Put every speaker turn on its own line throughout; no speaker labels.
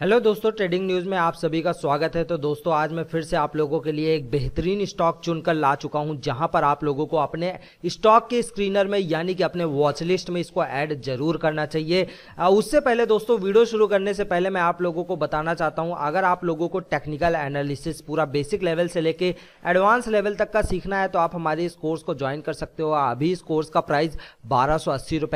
hello दोस्तों trading news में आप सभी का स्वागत है तो दोस्तों आज मैं फिर से आप लोगों के लिए एक बेहतरीन स्टॉक चुनकर ला चुका हूं जहां पर आप लोगों को अपने स्टॉक के स्क्रीनर में यानी कि अपने वॉच लिस्ट में इसको ऐड जरूर करना चाहिए उससे पहले दोस्तों वीडियो शुरू करने से पहले मैं आप लोगों को बताना चाहता हूँ अगर आप लोगों को टेक्निकल एनालिसिस पूरा बेसिक लेवल से लेके एडवांस लेवल तक का सीखना है तो आप हमारे इस कोर्स को ज्वाइन कर सकते हो अभी इस कोर्स का प्राइस बारह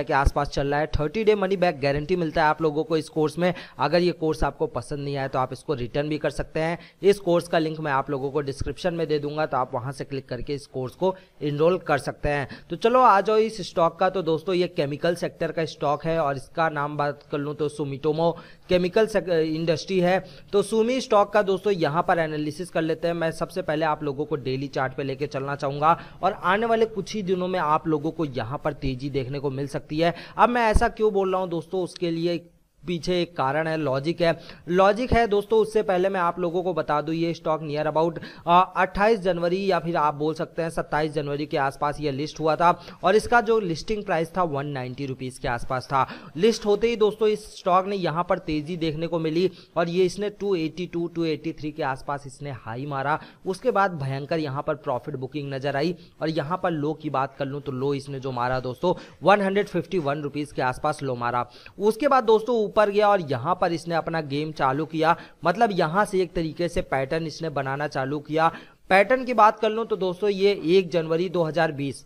के आसपास चल रहा है thirty day money back guarantee मिलता है आप लोगों को इस कोर्स में अगर ये कोर्स आपको पसंद नहीं आया तो आप इसको रिटर्न भी कर सकते हैं इस कोर्स का लिंक मैं आप लोगों को डिस्क्रिप्शन में दे दूंगा तो आप वहां से क्लिक करके इस कोर्स को इनरोल कर सकते हैं तो चलो आ जाओ इस स्टॉक का तो दोस्तों ये केमिकल सेक्टर का स्टॉक है और इसका नाम बात कर लूँ तो सुमिटोमो केमिकल इंडस्ट्री है तो सुमी स्टॉक का दोस्तों यहाँ पर एनालिसिस कर लेते हैं मैं सबसे पहले आप लोगों को डेली चार्ट पे लेके चलना चाहूँगा और आने वाले कुछ ही दिनों में आप लोगों को यहाँ पर तेजी देखने को मिल सकती है अब मैं ऐसा क्यों बोल रहा हूँ दोस्तों उसके लिए पीछे एक कारण है लॉजिक है लॉजिक है दोस्तों उससे पहले मैं आप लोगों को बता दूं ये स्टॉक नियर अबाउट 28 जनवरी या फिर आप बोल सकते हैं 27 जनवरी के आसपास ये लिस्ट हुआ था और इसका जो लिस्टिंग प्राइस था वन नाइन्टी के आसपास था लिस्ट होते ही दोस्तों इस स्टॉक ने यहाँ पर तेजी देखने को मिली और ये इसने टू एट्टी के आसपास इसने हाई मारा उसके बाद भयंकर यहाँ पर प्रॉफिट बुकिंग नजर आई और यहाँ पर लो की बात कर लूँ तो लो इसने जो मारा दोस्तों वन हंड्रेड के आसपास लो मारा उसके बाद दोस्तों ऊपर गया और यहाँ पर इसने अपना गेम चालू किया मतलब यहाँ से एक तरीके से पैटर्न इसने बनाना चालू किया पैटर्न की बात कर लूँ तो दोस्तों ये एक जनवरी 2020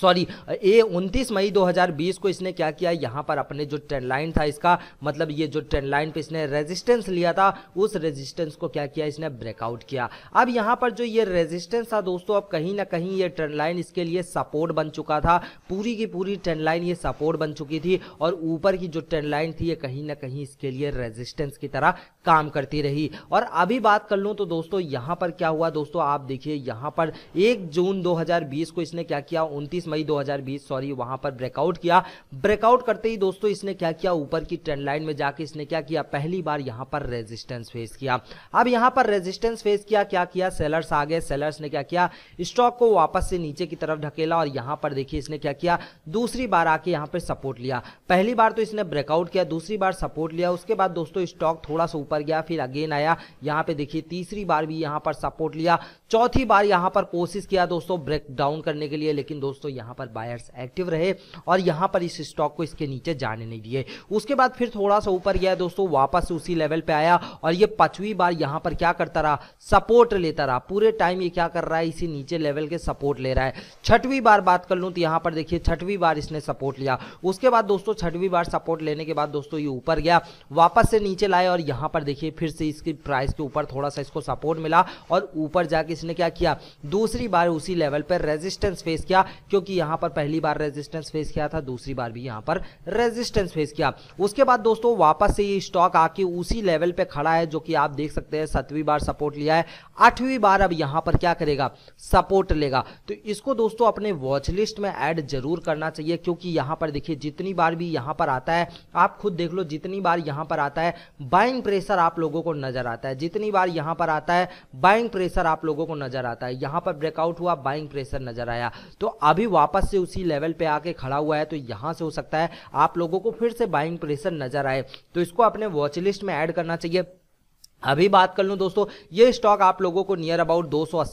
सॉरी ए 29 मई 2020 को इसने क्या किया यहाँ पर अपने जो ट्रेंड लाइन था इसका मतलब ये जो ट्रेंड लाइन पे इसने रेजिस्टेंस लिया था उस रेजिस्टेंस को क्या किया इसने ब्रेकआउट किया अब यहाँ पर जो ये रेजिस्टेंस था दोस्तों अब कहीं ना कहीं ये ट्रेंड लाइन इसके लिए सपोर्ट बन चुका था पूरी की पूरी ट्रेंड लाइन ये सपोर्ट बन चुकी थी और ऊपर की जो ट्रेंड लाइन थी ये कहीं ना कहीं इसके लिए रेजिस्टेंस की तरह काम करती रही और अभी बात कर लूँ तो दोस्तों यहाँ पर क्या हुआ दोस्तों आप देखिए यहाँ पर एक जून दो को इसने क्या किया उनतीस 31 मई 2020 सॉरी वहां पर ब्रेकआउट किया ब्रेकआउट करते ही दोस्तों इसने क्या किया ऊपर की ट्रेंड लाइन में जाके इसने क्या किया पहली बार यहां पर रेजिस्टेंस फेस किया अब यहां पर रेजिस्टेंस फेस किया क्या किया सेलर्स आ गए सेलर्स ने क्या किया स्टॉक को वापस से नीचे की तरफ ढकेला और यहां पर देखिए इसने क्या किया दूसरी बार आके यहां पर सपोर्ट लिया पहली बार तो इसने ब्रेकआउट किया दूसरी बार सपोर्ट लिया उसके बाद दोस्तों स्टॉक थोड़ा सा ऊपर गया फिर अगेन आया यहां पर देखिए तीसरी बार भी यहां पर सपोर्ट लिया चौथी बार यहां पर कोशिश किया दोस्तों ब्रेक डाउन करने के लिए लेकिन दोस्तों दोस्तों यहाँ पर बायर्स एक्टिव रहे और यहाँ पर इस स्टॉक को इसके नीचे जाने नहीं दिए उसके बाद फिर थोड़ा सा ऊपर गया दोस्तों वापस उसी लेवल पर आया और ये पांचवी बार यहाँ पर क्या करता रहा सपोर्ट लेता रहा पूरे टाइम ये क्या कर रहा है इसी नीचे लेवल के सपोर्ट ले रहा है छठवीं बार बात कर लूँ तो यहाँ पर देखिए छठवीं बार इसने सपोर्ट लिया उसके बाद दोस्तों छठवीं बार सपोर्ट लेने के बाद दोस्तों ये ऊपर गया वापस से नीचे लाए और यहाँ पर देखिए फिर से इसकी प्राइस के ऊपर थोड़ा सा इसको सपोर्ट मिला और ऊपर जाके इसने क्या किया दूसरी बार उसी लेवल पर रेजिस्टेंस फेस किया क्योंकि यहां पर पहली बार रेजिस्टेंस फेस किया था दूसरी बार भी यहां पर रेजिस्टेंस फेस किया उसके बाद दोस्तों वापस से ये स्टॉक आके उसी लेवल पे खड़ा है जो कि आप देख सकते हैं सातवीं बार सपोर्ट लिया है आठवीं बार अब यहां पर क्या करेगा सपोर्ट लेगा तो इसको दोस्तों अपने वॉच लिस्ट में एड जरूर करना चाहिए क्योंकि यहां पर देखिए जितनी बार भी यहां पर आता है आप खुद देख लो जितनी बार यहां पर आता है बाइंग प्रेशर आप लोगों को नजर आता है जितनी बार यहां पर आता है बाइंग प्रेशर आप लोगों को नजर आता है यहां पर ब्रेकआउट हुआ बाइंग प्रेशर नजर आया तो अभी अभी वापस से उसी लेवल पे आके खड़ा हुआ है तो यहाँ से हो सकता है आप लोगों को फिर से बाइंग प्रेशर नजर आए तो इसको अपने वॉचलिस्ट में ऐड करना चाहिए अभी बात कर लूँ दोस्तों ये स्टॉक आप लोगों को नियर अबाउट दो सौ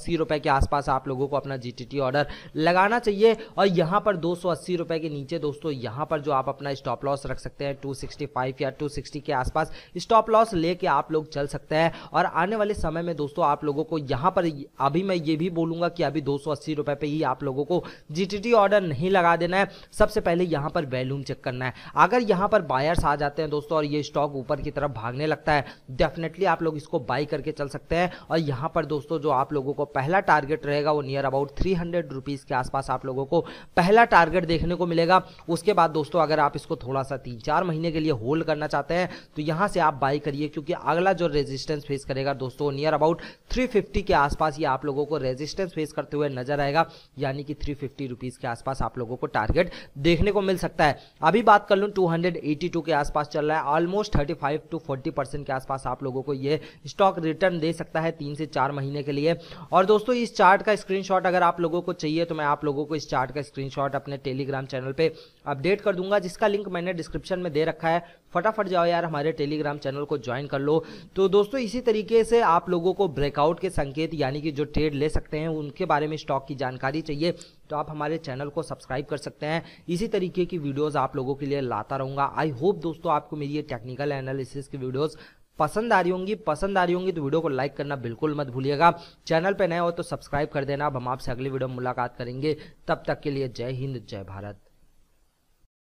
के आसपास आप लोगों को अपना जीटीटी ऑर्डर लगाना चाहिए और यहाँ पर दो सौ के नीचे दोस्तों यहाँ पर जो आप अपना स्टॉप लॉस रख सकते हैं 265 या 260 के आसपास स्टॉप लॉस लेके आप लोग चल सकते हैं और आने वाले समय में दोस्तों आप लोगों को यहाँ पर अभी मैं ये भी बोलूँगा कि अभी दो सौ ही आप लोगों को जी ऑर्डर नहीं लगा देना है सबसे पहले यहाँ पर वैल्यूम चेक करना है अगर यहाँ पर बायर्स आ जाते हैं दोस्तों और ये स्टॉक ऊपर की तरफ भागने लगता है डेफिनेटली आप लोग इसको बाई करके चल सकते हैं और यहाँ पर दोस्तों जो आप लोगों को पहला टारगेट रहेगा वो near about three hundred rupees के आसपास आप लोगों को पहला टारगेट देखने को मिलेगा उसके बाद दोस्तों अगर आप इसको थोड़ा सा तीन चार महीने के लिए होल्ड करना चाहते हैं तो यहाँ से आप बाई करिए क्योंकि अगला जो रेजिस्टेंस फेस करेगा दोस्तों नियर अबाउट 350 के आसपास ये आप लोगों को रेजिस्टेंस फेस करते हुए नजर आएगा यानी कि 350 रुपीस के आसपास आप लोगों को टारगेट देखने को मिल सकता है अभी बात कर लूँ टू के आसपास चल रहा है ऑलमोस्ट 35 टू फोर्टी परसेंट के आसपास आप लोगों को ये ये स्टॉक रिटर्न दे सकता है तीन से चार महीने के लिए और दोस्तों इस चार्ट का स्क्रीनशॉट अगर आप लोगों को चाहिए तो मैं आप लोगों को इस चार्ट का स्क्रीनशॉट अपने टेलीग्राम चैनल पे अपडेट कर दूंगा जिसका लिंक मैंने डिस्क्रिप्शन में दे रखा है फटाफट जाओ यार हमारे टेलीग्राम चैनल को ज्वाइन कर लो तो दोस्तों इसी तरीके से आप लोगों को ब्रेकआउट के संकेत यानी कि जो ट्रेड ले सकते हैं उनके बारे में स्टॉक की जानकारी चाहिए तो आप हमारे चैनल को सब्सक्राइब कर सकते हैं इसी तरीके की वीडियोस आप लोगों के लिए लाता रहूंगा आई होप दोस्तों आपको मेरी ये टेक्निकल एनालिसिस की वीडियोस पसंद आ रही होंगी पसंद आ रही होंगी तो वीडियो को लाइक करना बिल्कुल मत भूलिएगा चैनल पर नए हो तो सब्सक्राइब कर देना अब हम आपसे अगली वीडियो में मुलाकात करेंगे तब तक के लिए जय हिंद जय भारत